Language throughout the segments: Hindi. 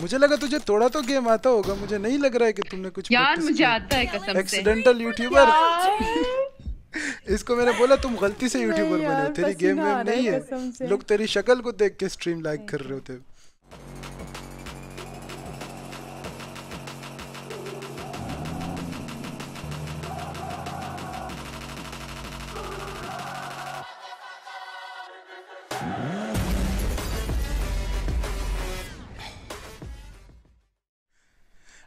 मुझे लगा तुझे थोड़ा तो गेम आता होगा मुझे नहीं लग रहा है कि तुमने कुछ यार मुझे आता है कसम एक्सीडेंटल यूट्यूबर इसको मैंने बोला तुम गलती से यूट्यूबर बने हो तेरी गेम में नहीं है लोग तेरी शक्ल को देख के स्ट्रीम लाइक कर रहे होते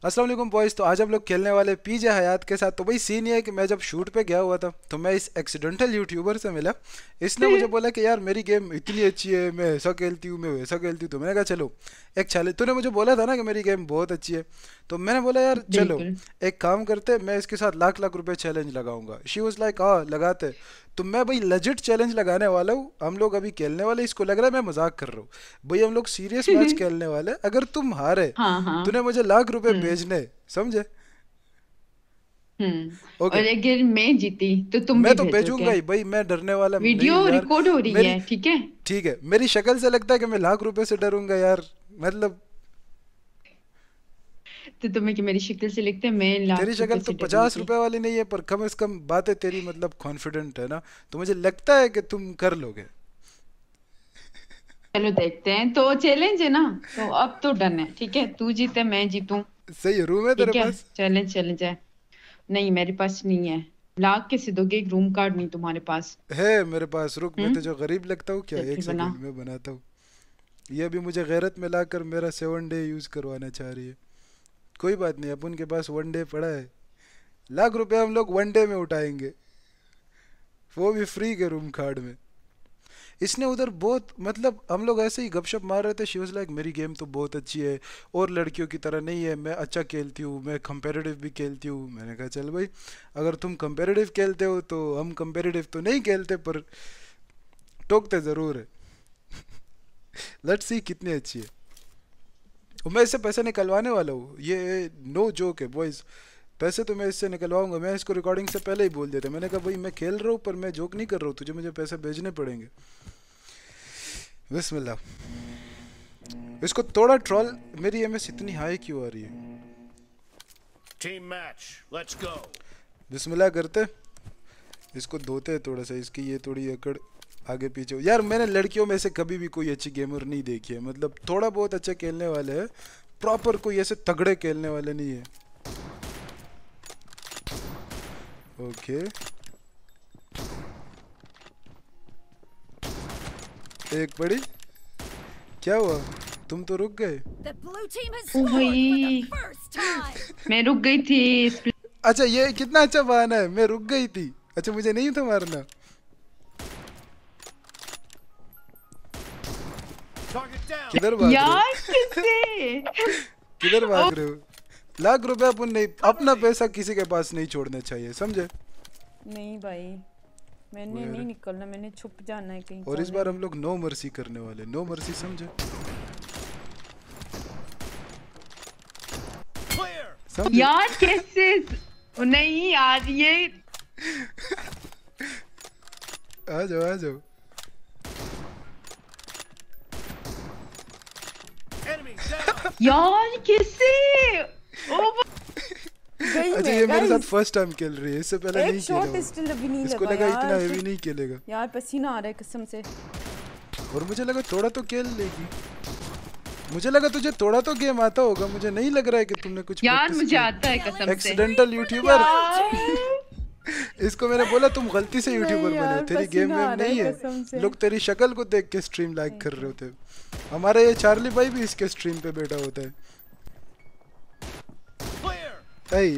असलम बॉयज़ तो आज हम लोग खेलने वाले पीजे हयात के साथ तो भाई सीन ये है कि मैं जब शूट पे गया हुआ था तो मैं इस एक्सीडेंटल यूट्यूबर से मिला इसने मुझे बोला कि यार मेरी गेम इतनी अच्छी है मैं ऐसा खेलती हूँ मैं वैसा खेलती हूँ तो मैंने कहा चलो एक चैलेंज तूने मुझे बोला था ना कि मेरी गेम बहुत अच्छी है तो मैंने बोला यार चलो एक काम करते मैं इसके साथ लाख लाख रुपये चैलेंज लगाऊंगा शी वॉज लाइक हाँ लगाते तो मैं भाई लजिट चैलेंज लगाने वाला हूँ हम लोग अभी खेलने वाले इसको लग रहा है मैं मजाक कर रहा हूँ भाई हम लोग सीरियस मैच खेलने वाले अगर तुम हारे हाँ, हाँ. तूने मुझे लाख रुपए हम्म। भेजने समझे हम्म। Okay. और अगर मैं जीती तो तुम मैं तो भेजूंगा ही भाई मैं डरने वाला वीडियो रिकॉर्ड हो रही है ठीक है ठीक है मेरी शक्ल से लगता है कि मैं लाख रुपए से डरूंगा यार मतलब तो तुम्हें कि मेरी शक्ल से लिखते मैं लाख तेरी शक्ल तो पचास रुपए वाली नहीं है पर कम से कम बातें तेरी मतलब कॉन्फिडेंट है ना तो मुझे लगता है कि तुम कर लोगे चलो देखते हैं तो चैलेंज है ना तो अब तो डन है ठीक है तू जीते मैं जीतूं सही रूम है तेरे पास चैलेंज चैलेंज है नहीं मेरे पास नहीं है लाख कैसे दोगे एक रूम कार्ड नहीं तुम्हारे पास है मेरे पास रुक मैं हम्म? तो जो गरीब लगता हूँ क्या एक सेकंड में बनाता हूँ ये भी मुझे गैरत में लाकर मेरा सेवन डे यूज करवाना चाह रही है कोई बात नहीं अपन के पास वन डे पड़ा है लाख रुपया हम लोग वन डे में उठाएंगे वो भी फ्री के रूम कार्ड में इसने उधर बहुत मतलब हम लोग ऐसे ही गपशप मार रहे थे शी वॉज लाइक मेरी गेम तो बहुत अच्छी है और लड़कियों की तरह नहीं है मैं अच्छा खेलती हूँ मैं कंपेरेटिव भी खेलती हूँ मैंने कहा चल भाई अगर तुम कंपेरेटिव खेलते हो तो हम कंपेरेटिव तो नहीं खेलते पर टोकते ज़रूर है लट्स सी कितनी अच्छी है और मैं इससे पैसे निकलवाने वाला हूँ ये नो जोक है बॉयज़ पैसे तो मैं इससे निकलवाऊंगा मैं इसको रिकॉर्डिंग से पहले ही बोल देता मैंने कहा भाई मैं खेल रहा हूँ पर मैं जोक नहीं कर रहा हूँ तुझे मुझे पैसे भेजने पड़ेंगे बिस्मिल्ला इसको थोड़ा ट्रॉल मेरी एम इतनी हाई क्यों आ रही है टीम मैच लेट्स गो बिस्मिल्लाह करते इसको धोते थोड़ा सा इसकी ये थोड़ी अकड़ आगे पीछे यार मैंने लड़कियों में से कभी भी कोई अच्छी गेमर नहीं देखी है मतलब थोड़ा बहुत अच्छा खेलने वाले है प्रॉपर कोई ऐसे तगड़े खेलने वाले नहीं है ओके एक पड़ी क्या हुआ तुम तो रुक गए oh, मैं रुक गई थी अच्छा ये कितना अच्छा बहाना है मैं रुक गई थी अच्छा मुझे नहीं था मारना किधर भाग यार किससे किधर भाग रहे हो लाख रुपया अपन नहीं अपना पैसा किसी के पास नहीं छोड़ना चाहिए समझे नहीं भाई मैंने नहीं निकलना मैंने छुप जाना है कहीं और इस तो बार हम लोग नो मर्सी करने वाले नो मर्सी समझे यार कैसे नहीं यार ये आ जाओ आ जाओ यार कैसे अच्छा ये मेरे साथ फर्स्ट टाइम खेल रही है इससे पहले नहीं खेला इसको लगा इतना हेवी नहीं खेलेगा यार पसीना आ रहा है कसम से और मुझे लगा थोड़ा तो खेल लेगी मुझे लगा तुझे थोड़ा तो गेम आता होगा मुझे नहीं लग रहा है कि तुमने कुछ यार मुझे आता है कसम से एक्सीडेंटल यूट्यूबर इसको मैंने बोला तुम गलती से यूट्यूबर बने हो तेरी गेम में नहीं है लोग तेरी शक्ल को देख के स्ट्रीम लाइक कर रहे होते हमारे ये चार्ली भाई भी इसके स्ट्रीम पे बैठा होता है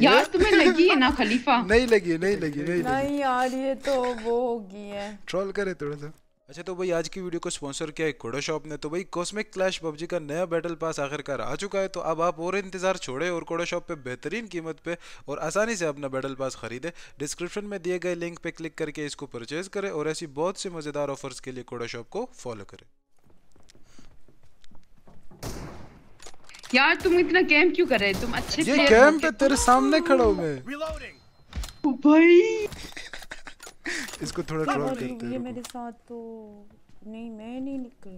यार तुम्हें लगी है ना खलीफा नहीं लगी नहीं लगी नहीं लगी नहीं यार ये तो वो होगी है ट्रोल करे थोड़ा सा अच्छा तो भाई आज की वीडियो को स्पॉन्सर किया है कोडो शॉप ने तो भाई कॉस्मिक क्लैश पबजी का नया बैटल पास आखिरकार आ चुका है तो अब आप और इंतजार छोड़े और कोडो शॉप पे बेहतरीन कीमत पे और आसानी से अपना बैटल पास खरीदे डिस्क्रिप्शन में दिए गए लिंक पे क्लिक करके इसको परचेज करें और ऐसी बहुत सी मज़ेदार ऑफर्स के लिए कोडो शॉप को फॉलो करें यार तुम इतना कैम क्यों कर रहे तुम अच्छे ये कैंप पे तेरे सामने खड़ा हूँ मैं भाई इसको थोड़ा ट्रोल करते हैं ये मेरे साथ तो नहीं मैं नहीं निकली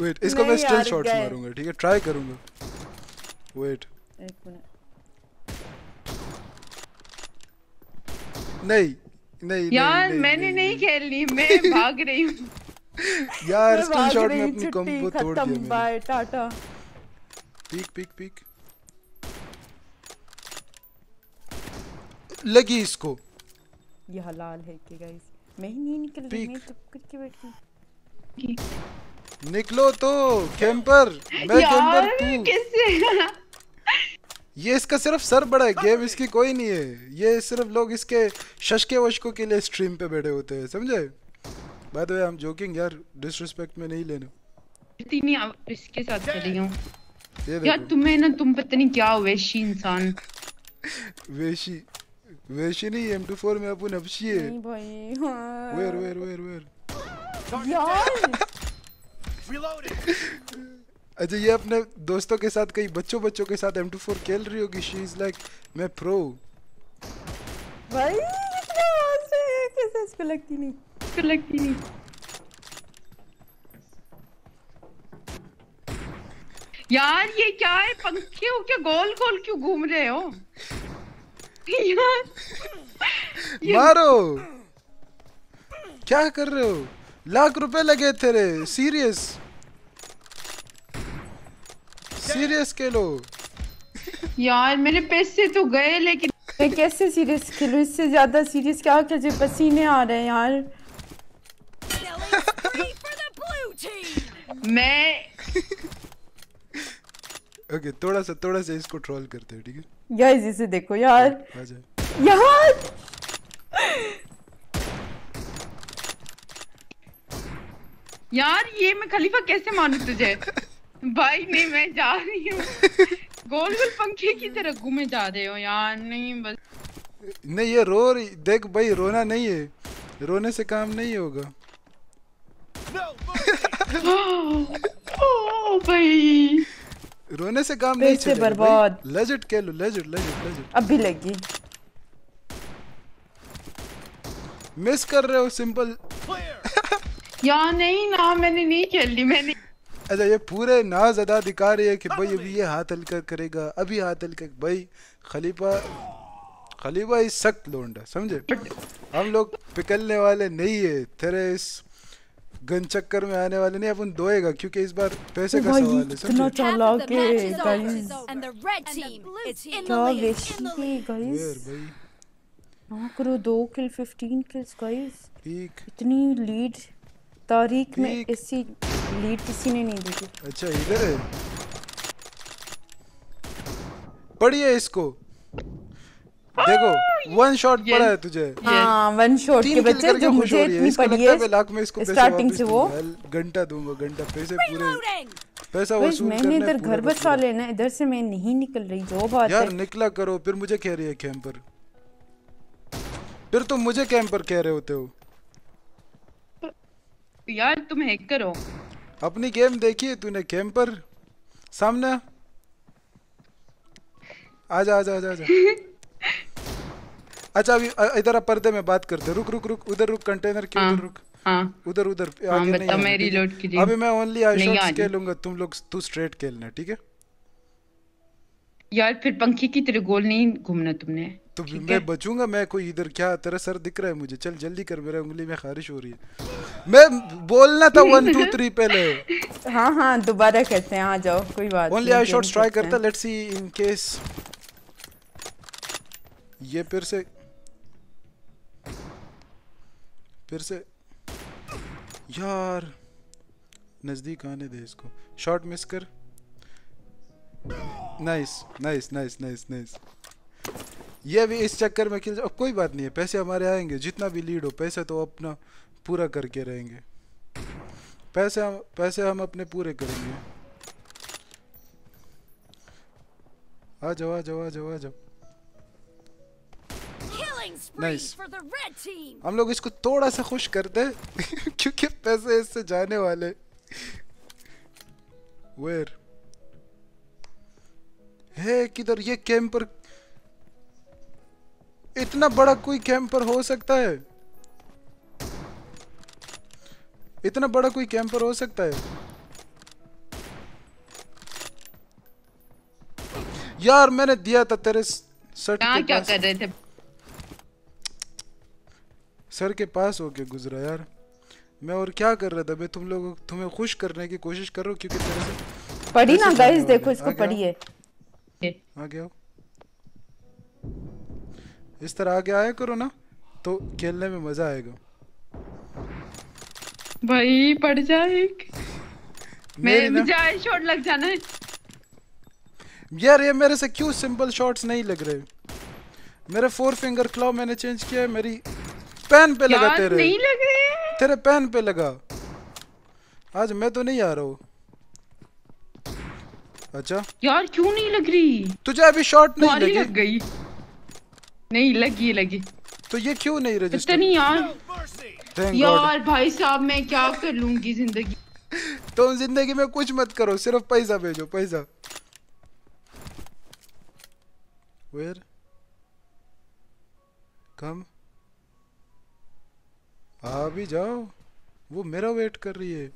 वेट इसको मैं स्टिल शॉट्स मारूंगा ठीक है ट्राई करूंगा वेट एक मिनट नहीं नहीं यार नहीं, मैंने नहीं, नहीं खेलनी मैं भाग रही हूं यार शॉट में अपनी कंबो तोड़ दिया मैंने टाटा पिक पिक पिक लगी इसको ये हलाल है कि गाइस मैं ही नहीं निकल रही मैं चुप करके बैठी निकलो तो कैंपर मैं कैंपर तू कैसे ये इसका सिर्फ सर बड़ा है गेम इसकी कोई नहीं है ये सिर्फ लोग इसके शशके वशकों के लिए स्ट्रीम पे बैठे होते हैं समझे by the way I am joking यार डिसरिस्पेक्ट में नहीं लेना इतनी इसके साथ चली हूं यार तुम्हें ना तुम पता नहीं क्या हो वेशी इंसान वेशी वैशनी M24 में अपन हबशी है नहीं भाई हां वेयर वेयर वेयर वेयर यार अच्छा ये अपने दोस्तों के साथ कई बच्चों बच्चों के साथ M24 खेल रही होगी शी इज लाइक मैं प्रो भाई आवाज कैसे इस पे लगती नहीं इस पे लगती नहीं यार ये क्या है पंखे हो क्या गोल गोल क्यों घूम रहे हो मारो क्या कर रहे हो लाख रुपए लगे तेरे सीरियस सीरियस खेलो यार मेरे पैसे तो गए लेकिन मैं कैसे सीरियस खेलू इससे ज्यादा सीरियस क्या खेल पसीने आ रहे हैं यार मैं ओके थोड़ा सा थोड़ा सा इसको ट्रोल करते हैं ठीक है गाइस इसे देखो यार हाँ, यार यार ये मैं खलीफा कैसे मानू तुझे भाई नहीं मैं जा रही हूँ गोल गोल पंखे की तरह घूमे जा रहे हो यार नहीं बस नहीं ये रो रही देख भाई रोना नहीं है रोने से काम नहीं होगा ओ, ओ भाई रोने से काम नहीं चलेगा बर्बाद लेजिट कह लो लेजिट लेजिट लेजिट अब भी लगी मिस कर रहे हो सिंपल यार नहीं ना मैंने नहीं खेली मैंने अच्छा ये पूरे नाज अदा दिखा रही है कि भाई अभी ये हाथ हल्का करेगा अभी हाथ हल्का भाई खलीफा खलीफा इस सख्त लोंडा समझे हम लोग पिकलने वाले नहीं है तेरे इस गन चक्कर में आने वाले नहीं अपन दोएगा क्योंकि इस बार पैसे का oh, सवाल है इतना चालाक है guys and the red team क्या वेस्टी है गाइस भाई हां करो दो किल 15 किल्स गाइस इतनी लीड तारीख में ऐसी लीड किसी ने नहीं दी अच्छा इधर है पढ़िए इसको देखो वन शॉट पड़ा है तुझे हाँ वन शॉट के बच्चे जो मुझे इतनी पड़ी है लाख में इसको स्टार्टिंग से वो घंटा दूंगा घंटा पैसे पूरे पैसा वसूल मैंने इधर घर बसा लेना इधर से मैं नहीं निकल रही जो बात यार निकला करो फिर मुझे कह रही है कैंपर फिर तुम मुझे कैंपर कह रहे होते हो यार तुम हैक करो अपनी गेम देखी है तूने कैंपर सामने आजा आजा आजा आजा अच्छा अभी इधर आप पर्दे में बात करते रुक रुक रुक उधर रुक कंटेनर के उधर हाँ, रुक हाँ। उधर उधर आगे हाँ, नहीं मैं रीलोड कीजिए अभी मैं ओनली आईशॉट खेलूंगा तुम लोग तू स्ट्रेट खेलना ठीक है यार फिर पंखी की तेरे गोल नहीं घूमना तुमने तो मैं बचूंगा मैं कोई इधर क्या तेरा सर दिख रहा है मुझे चल जल्दी कर मेरा उंगली में खारिश हो रही है मैं बोलना था वन टू थ्री पहले हाँ हाँ दोबारा कहते हैं आ जाओ कोई बात नहीं ओनली आई शॉट ट्राई करता लेट्स सी इन केस ये फिर से फिर से यार नज़दीक आने दे इसको शॉट मिस कर nice nice nice nice nice ये भी इस चक्कर में खेल अब कोई बात नहीं है पैसे हमारे आएंगे जितना भी लीड हो पैसे तो अपना पूरा करके रहेंगे पैसे हम पैसे हम अपने पूरे करेंगे आ जाओ आ जाओ आ जाओ आ जाओ नाइस हम लोग इसको थोड़ा सा खुश कर दे क्योंकि पैसे इससे जाने वाले वेर है किधर ये कैंपर इतना बड़ा कोई कैंपर हो सकता है इतना बड़ा कोई कैंपर हो सकता है यार मैंने दिया था तेरे सर्ट क्या कर रहे थे सर के पास होके गुजरा यार मैं और क्या कर रहा था मैं तुम लोग तुम्हें खुश करने की कोशिश कर रहा हूँ क्योंकि पढ़ी ना गाइस देखो इसको पढ़िए आ गया इस तरह आगे आया करो ना तो खेलने में मजा आएगा भाई पढ़ जाए मेरे भी शॉट लग जाना है यार ये मेरे से क्यों सिंपल शॉट्स नहीं लग रहे मेरे फोर फिंगर क्लॉ मैंने चेंज किया है मेरी पैन पे लगा तेरे नहीं लग रहे तेरे पैन पे लगा आज मैं तो नहीं आ रहा हूँ अच्छा यार क्यों नहीं लग रही तुझे अभी शॉट नहीं लगी लग गई नहीं लगी लगी तो ये क्यों नहीं रजिस्टर पता नहीं यार Thank यार God. भाई साहब मैं क्या कर लूंगी जिंदगी तुम जिंदगी में कुछ मत करो सिर्फ पैसा भेजो पैसा where come आ भी जाओ वो मेरा वेट कर रही है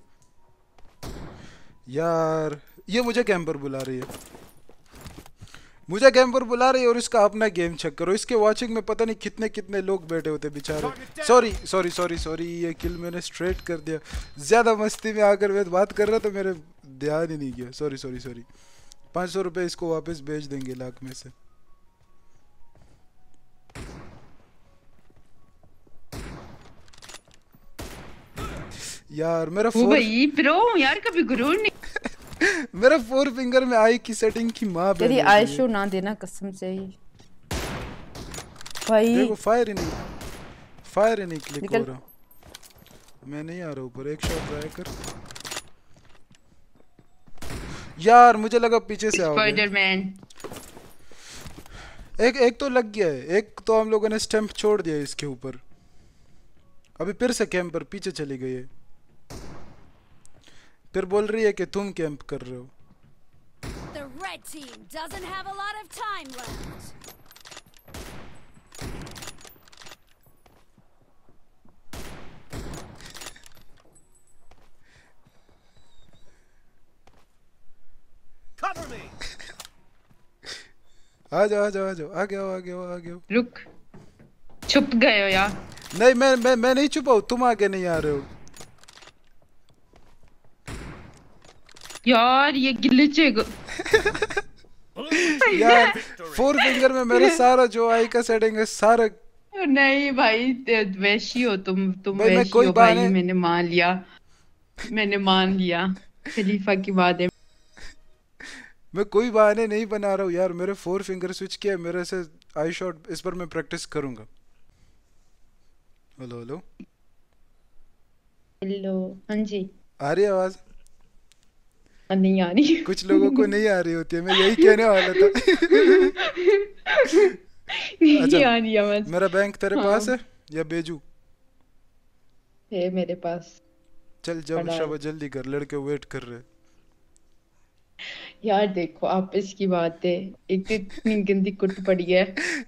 यार ये मुझे गेम पर बुला रही है मुझे गेम पर बुला रही है और इसका अपना गेम चेक करो इसके वॉचिंग में पता नहीं कितने कितने लोग बैठे होते बेचारे सॉरी सॉरी सॉरी सॉरी ये किल मैंने स्ट्रेट कर दिया ज़्यादा मस्ती में आकर वे बात कर रहा तो मेरे ध्यान ही नहीं गया सॉरी सॉरी सॉरी पाँच सौ रुपये इसको वापस भेज देंगे लाख में से यार मेरा फोर भाई प्रो यार कभी गुरूर नहीं मेरा फोर फिंगर में आई की सेटिंग की मां तेरी आयशो ना देना कसम से ही भाई देखो फायर ही नहीं फायर ही नहीं क्लिक हो रहा मैं नहीं आ रहा ऊपर एक शॉट ट्राई कर यार मुझे लगा पीछे से आओगे स्पाइडरमैन एक एक तो लग गया है एक तो हम लोगों ने स्टैंप छोड़ दिया इसके ऊपर अभी फिर से कैंप पर पीछे चली गई है फिर बोल रही है कि तुम कैंप कर रहे हो Red team doesn't have a lot of time left. Cover me. आ जाओ आ जाओ आ जाओ आ गया आ गया आ गया रुक छुप गए हो यार नहीं मैं मैं मैं नहीं छुपा हूँ तुम आगे नहीं आ रहे हो यार ये यार फोर फिंगर में मेरा सारा जो आई का सेटिंग है सारा नहीं भाई वैशी हो तुम तुम भाई, वैशी हो भाई मैंने मान लिया मैंने मान लिया खलीफा की बात है मैं कोई बहाने नहीं बना रहा हूँ यार मेरे फोर फिंगर स्विच किया मेरे से आई शॉट इस पर मैं प्रैक्टिस करूंगा हेलो हेलो हेलो हाँ जी आ रही आवाज़ नहीं आ रही कुछ लोगों को नहीं आ रही होती है मैं यही कहने वाला था अच्छा, आ रही आवाज मेरा बैंक तेरे हाँ। पास है या बेजू है मेरे पास चल जब शब जल्दी कर लड़के वेट कर रहे हैं यार देखो आपस की बात है एक तो इतनी गंदी कुट पड़ी है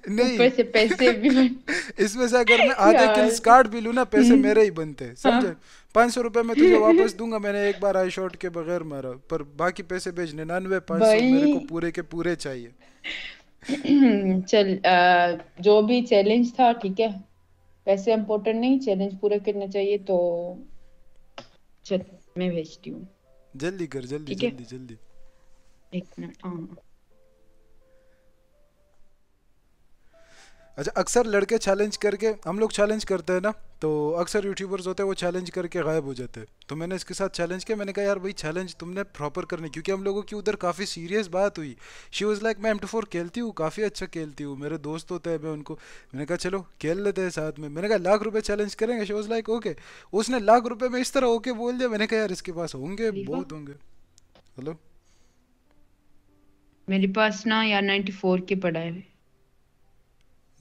नहीं ऊपर से पैसे भी इसमें से अगर मैं आधे किल्स काट भी लूँ ना पैसे हम्म। मेरे ही बनते हैं समझे हाँ। पांच सौ रुपए में तुझे वापस दूंगा मैंने एक बार आई शॉट के बगैर मारा पर बाकी पैसे भेज निन्यानवे पांच सौ मेरे को पूरे के पूरे चाहिए चल आ, जो भी चैलेंज था ठीक है पैसे इम्पोर्टेंट नहीं चैलेंज पूरे करना चाहिए तो चल मैं भेजती हूँ जल्दी कर जल्दी जल्दी जल्दी हाँ। अच्छा अक्सर लड़के चैलेंज करके हम लोग चैलेंज करते हैं ना तो अक्सर यूट्यूबर्स होते हैं वो चैलेंज करके गायब हो जाते हैं तो मैंने इसके साथ चैलेंज किया मैंने कहा यार भाई चैलेंज तुमने प्रॉपर करने क्योंकि हम लोगों की उधर काफ़ी सीरियस बात हुई शी वॉज़ लाइक मैं एम टू फोर खेलती हूँ काफ़ी अच्छा खेलती हूँ मेरे दोस्त होते हैं मैं उनको मैंने कहा चलो खेल लेते हैं साथ में मैंने कहा लाख रुपये चैलेंज करेंगे शी वॉज़ लाइक ओके उसने लाख रुपये में इस तरह ओके बोल दिया मैंने कहा यार इसके पास होंगे बहुत होंगे हेलो मेरे पास ना यार फोर के पड़ा है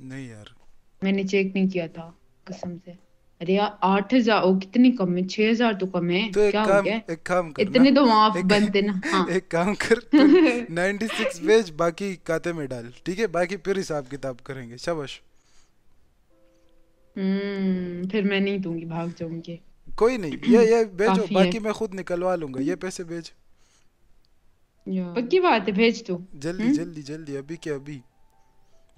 नहीं यार मैंने चेक नहीं किया था कसम से अरे यार आठ हजार ओ कितनी कम है छह हजार तो कम है तो क्या काम, हो गया एक काम कर इतने तो माफ बनते ना हाँ। एक काम कर नाइन्टी सिक्स भेज बाकी खाते में डाल ठीक है बाकी फिर हिसाब किताब करेंगे शाबाश हम्म फिर मैं नहीं दूंगी भाग जाऊंगी कोई नहीं ये ये भेजो बाकी मैं खुद निकलवा लूंगा ये पैसे भेज पक्की बात है भेज तू जल्दी हम्म? जल्दी जल्दी अभी के अभी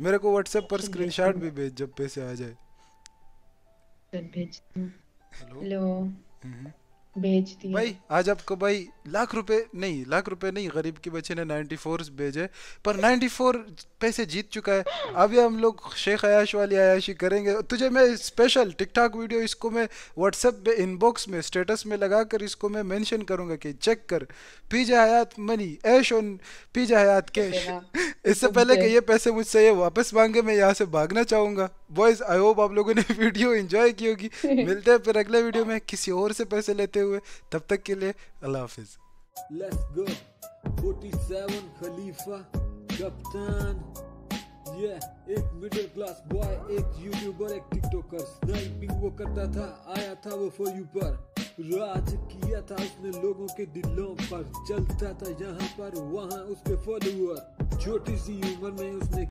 मेरे को व्हाट्सएप पर स्क्रीनशॉट भी भेज जब पैसे आ जाए चल भेज हेलो हेलो हम्म, हम्म। भेज दिए भाई आज आपको भाई लाख रुपए नहीं लाख रुपए नहीं गरीब के बच्चे ने 94 भेजे पर 94 पैसे जीत चुका है अभी हम लोग शेख आयाश वाली आयाशी करेंगे तुझे मैं स्पेशल टिकटॉक वीडियो इसको मैं व्हाट्सएप पे इनबॉक्स में स्टेटस में लगा कर इसको मैं मेंशन करूंगा कि चेक कर पीजा हयात मनी ऐश ऑन पीजा हयात कैश इससे पहले कि ये पैसे मुझसे ये वापस मांगे मैं यहाँ से भागना चाहूंगा बॉयज आई होप आप लोगों ने वीडियो एंजॉय की होगी मिलते हैं फिर अगले वीडियो में किसी और से पैसे लेते हुए तब तक के लिए अल्लाह हाफिज लेट्स गो 47 खलीफा कप्तान ये एक मिडिल क्लास बॉय एक यूट्यूबर एक टिकटॉकर स्नाइपिंग वो करता था आया था वो फॉर यू पर राज किया था उसने लोगों के दिलों पर चलता था यहाँ पर वहाँ उसके फॉलोअर छोटी सी उम्र में उसने